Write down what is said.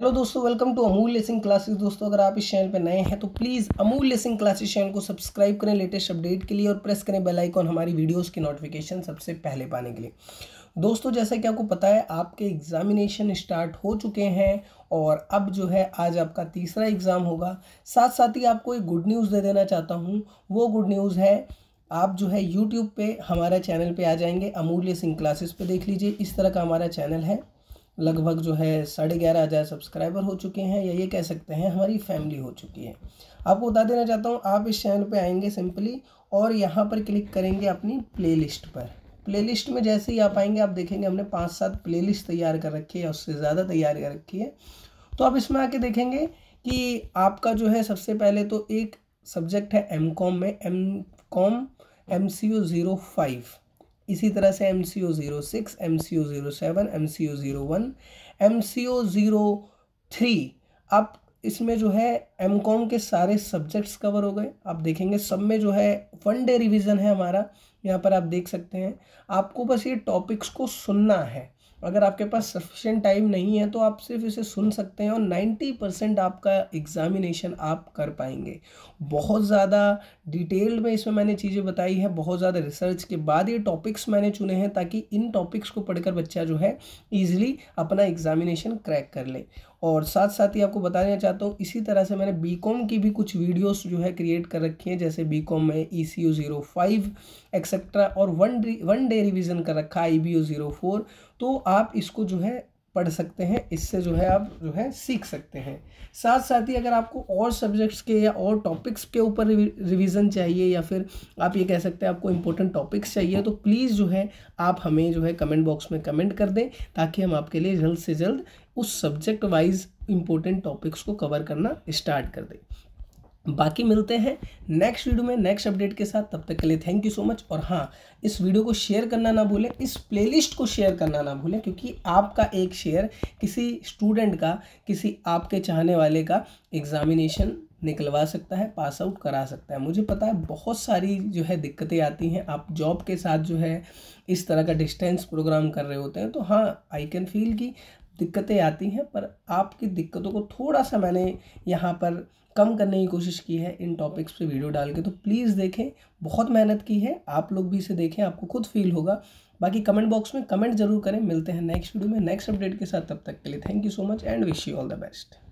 hello दोस्तों welcome to Amul लेसिंग classes दोस्तों अगर आप इस चैनल पर नए हैं तो प्लीज़ अमूल लेसिंग क्लासेस चैनल को सब्सक्राइब करें लेटेस्ट अपडेट के लिए और प्रेस करें बेल आइकॉन हमारी वीडियोस की नोटिफिकेशन सबसे पहले पाने के लिए दोस्तों जैसा कि आपको पता है आपके एग्ज़ामिनेशन स्टार्ट हो चुके हैं और अब जो है आज आपका तीसरा एग्ज़ाम होगा साथ साथ ही आपको एक गुड न्यूज़ दे देना चाहता हूँ वो गुड न्यूज़ है आप जो है यूट्यूब पर हमारा चैनल पर आ जाएंगे अमूल्य सिंह क्लासेस पर देख लीजिए इस तरह का हमारा चैनल है लगभग जो है साढ़े ग्यारह हज़ार सब्सक्राइबर हो चुके हैं या ये कह सकते हैं हमारी फैमिली हो चुकी है आपको बता देना चाहता हूँ आप इस चैनल पे आएंगे सिंपली और यहाँ पर क्लिक करेंगे अपनी प्लेलिस्ट पर प्लेलिस्ट में जैसे ही आप आएंगे आप देखेंगे हमने पाँच सात प्ले तैयार कर रखी है या उससे ज़्यादा तैयार कर रखी है तो आप इसमें आके देखेंगे कि आपका जो है सबसे पहले तो एक सब्जेक्ट है एम में M com M C O zero five इसी तरह से M C O zero six M C O zero seven M C O zero one M C O zero three आप इसमें जो है एम कॉम के सारे सब्जेक्ट्स कवर हो गए आप देखेंगे सब में जो है वन डे रिविज़न है हमारा यहाँ पर आप देख सकते हैं आपको बस ये टॉपिक्स को सुनना है अगर आपके पास सफिशेंट टाइम नहीं है तो आप सिर्फ इसे सुन सकते हैं और 90 परसेंट आपका एग्ज़ामिनेशन आप कर पाएंगे बहुत ज़्यादा डिटेल में इसमें मैंने चीज़ें बताई हैं बहुत ज़्यादा रिसर्च के बाद ये टॉपिक्स मैंने चुने हैं ताकि इन टॉपिक्स को पढ़कर बच्चा जो है ईजिली अपना एग्ज़ामिनेशन क्रैक कर ले और साथ साथ ही आपको बताना चाहता हूँ इसी तरह से मैंने बी कॉम की भी कुछ वीडियोस जो है क्रिएट कर रखी हैं जैसे बी कॉम में E C U zero five etcetera और वन वन डे रिविज़न कर रखा है I B U zero four तो आप इसको जो है पढ़ सकते हैं इससे जो है आप जो है सीख सकते हैं साथ साथ ही अगर आपको और सब्जेक्ट्स के या और टॉपिक्स के ऊपर रिवीजन चाहिए या फिर आप ये कह सकते हैं आपको इम्पोर्टेंट टॉपिक्स चाहिए तो प्लीज़ जो है आप हमें जो है कमेंट बॉक्स में कमेंट कर दें ताकि हम आपके लिए जल्द से जल्द उस सब्जेक्ट वाइज इम्पोर्टेंट टॉपिक्स को कवर करना स्टार्ट कर दें बाकी मिलते हैं नेक्स्ट वीडियो में नेक्स्ट अपडेट के साथ तब तक के लिए थैंक यू सो मच और हाँ इस वीडियो को शेयर करना ना भूलें इस प्लेलिस्ट को शेयर करना ना भूलें क्योंकि आपका एक शेयर किसी स्टूडेंट का किसी आपके चाहने वाले का एग्जामिनेशन निकलवा सकता है पास आउट करा सकता है मुझे पता है बहुत सारी जो है दिक्कतें आती हैं आप जॉब के साथ जो है इस तरह का डिस्टेंस प्रोग्राम कर रहे होते हैं तो हाँ आई कैन फील कि दिक्कतें आती हैं पर आपकी दिक्कतों को थोड़ा सा मैंने यहाँ पर कम करने की कोशिश की है इन टॉपिक्स पे वीडियो डाल के तो प्लीज़ देखें बहुत मेहनत की है आप लोग भी इसे देखें आपको खुद फील होगा बाकी कमेंट बॉक्स में कमेंट जरूर करें मिलते हैं नेक्स्ट वीडियो में नेक्स्ट अपडेट के साथ तब तक के लिए thank you so much and wish you all the best